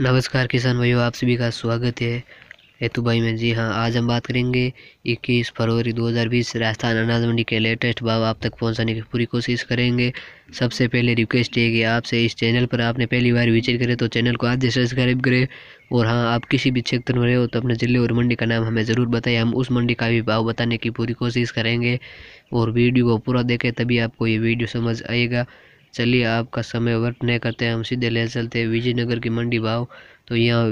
नमस्कार किसान भाइयों आप सभी का स्वागत है हेतु भाई में जी हाँ आज हम बात करेंगे 21 फरवरी 2020 राजस्थान अनाज मंडी के लेटेस्ट भाव आप तक पहुंचाने की पूरी कोशिश करेंगे सबसे पहले रिक्वेस्ट है कि आपसे इस चैनल पर आपने पहली बार विजिट करें तो चैनल को आज सब्सक्राइब करें और हाँ आप किसी भी क्षेत्र में रहे हो तो अपने ज़िले और मंडी का नाम हमें ज़रूर बताएं हम उस मंडी का भी भाव बताने की पूरी कोशिश करेंगे और वीडियो को पूरा देखें तभी आपको ये वीडियो समझ आएगा चलिए आपका समय वर्क नहीं करते हम सीधे ले चलते हैं विजयनगर की मंडी भाव तो यहाँ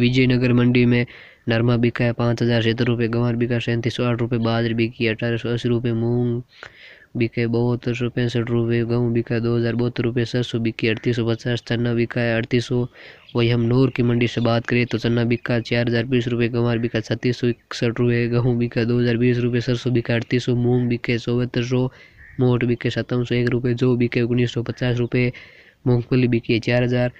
विजयनगर मंडी में नरमा बिका है पाँच हज़ार सत्तर रुपये गंवर बिका सैंतीस सौ आठ रुपये बाजरी बिकी अठारह सौ अस्सी रुपये मूँग बिके बहत्तर सौ पैंसठ रुपये गेहूँ बिका दो हज़ार बहत्तर रुपये सरसों बिकी अड़तीस सौ पचास चन्ना बिका है अड़तीस सौ वही हम नूर की मंडी से बात करें तो चन्ना बिका चार हज़ार बीस रुपये गंवर बिका छत्तीस सौ इकसठ रुपये गेहूँ बिका दो हज़ार बीस रुपये सरसों बिका अड़तीस सौ मूंग बिके चौहत्तर सौ मोट बिके सत्तावन सौ एक रुपये जो बिके उन्नीस सौ पचास रुपये मूँगफली बिकी है चार हज़ार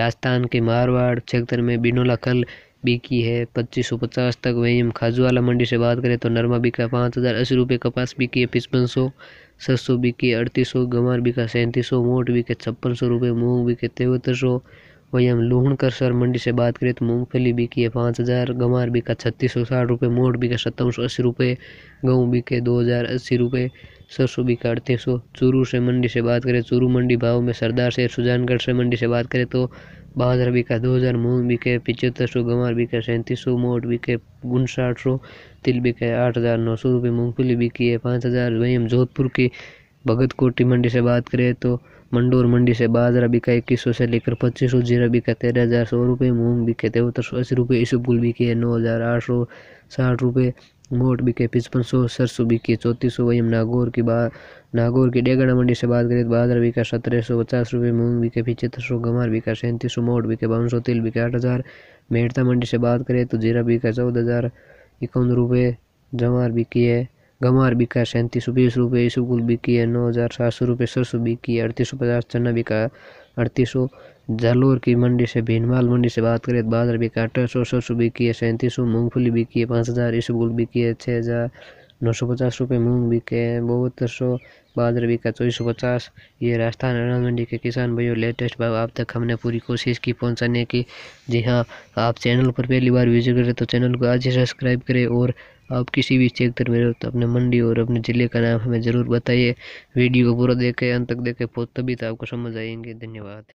राजस्थान के मारवाड़ क्षेत्र में बिनोला खल बिकी है पच्चीस सौ पचास तक वहीं हम खाजूवाला मंडी से बात करें तो नरमा बिका पाँच हज़ार अस्सी रुपये कपास बिकी है पचपन सौ सत सौ बिकी अड़तीस सौ गंवार बिका सैंतीस सौ मोट बिके छप्पन सौ रुपये मूँग बिके तिहत्तर सौ वहीं हम लूहण करसर मंडी से बात करें तो मूँगफली बिकी है पाँच हज़ार गंवार बिका छत्तीस सौ साठ रुपये मोट बिका सत्तावन सौ अस्सी रुपये गेहूँ बिके दो हज़ार अस्सी रुपये सरसों भी काटते हैं सो चूरू से मंडी से बात करें चूरू मंडी भाव में सरदार से सुजानगढ़ से मंडी से बात करें तो बाहर बीका दो हज़ार मूंग बिके पिचहत्तर सौ गंवर बिके सैंतीस सौ मोट बिके उनसाठ सौ तिल बिके आठ हज़ार नौ सौ रुपये मूँगफली बिकी है पाँच हज़ार वहीं हम जोधपुर की भगत कोटी मंडी से बात करें तो मंडोर मंडी से बाजरा बिका इक्कीस सौ से लेकर पच्चीस सौ जीरा बिका तेरह हज़ार सौ रुपये मूँग बिके तेहत्तर सौ अस्सी रुपये इसबगुल बिके नौ हज़ार आठ सौ साठ रुपये मोट बिके पिचपन सौ सरसों बिके चौंतीस सौ वही हम नागौर की बात नागौर की डेगड़ा मंडी से बात करें तो बाजरा बिका सत्रह सौ पचास रुपये मूंग बिके पिछहत्तर सौ गमार बिका सैंतीस सौ मोट बिके बावन सौ तिल बिके आठ हज़ार मेहरता मंडी से बात करें तो जीरा बिका चौदह हज़ार इक्यावन रुपये जमार बिकी है गमार बिका सैंतीस सौ बीस रुपये ईसुगुल बिकी है नौ हज़ार सात सौ रुपये सरसों बिकी है अड़तीस सौ पचास चना बिका अड़तीस सौ जालोर की मंडी से भीनमाल मंडी से बात करें तो बाजरा बिका अठारह सौ सौ सौ बिकी है सैंतीस सौ मूँगफली बिकी है पाँच हज़ार इसबगुल बिकी है छः हज़ार नौ सौ पचास रुपये मूँग बिके हैं बहत्तर सौ बाजरा बिका चौबीस सौ पचास ये राजस्थान अनाज मंडी के किसान भाइयों लेटेस्ट भाव आप तक हमने पूरी कोशिश की पहुँचाने की जी हाँ आप चैनल पर पहली बार विजिट करें तो चैनल को आज ही सब्सक्राइब करें और आप किसी भी क्षेत्र में रहो तो अपने मंडी और अपने ज़िले का नाम हमें ज़रूर बताइए वीडियो को पूरा देखें अंत तक देखें तभी तो आपको समझ आएंगे धन्यवाद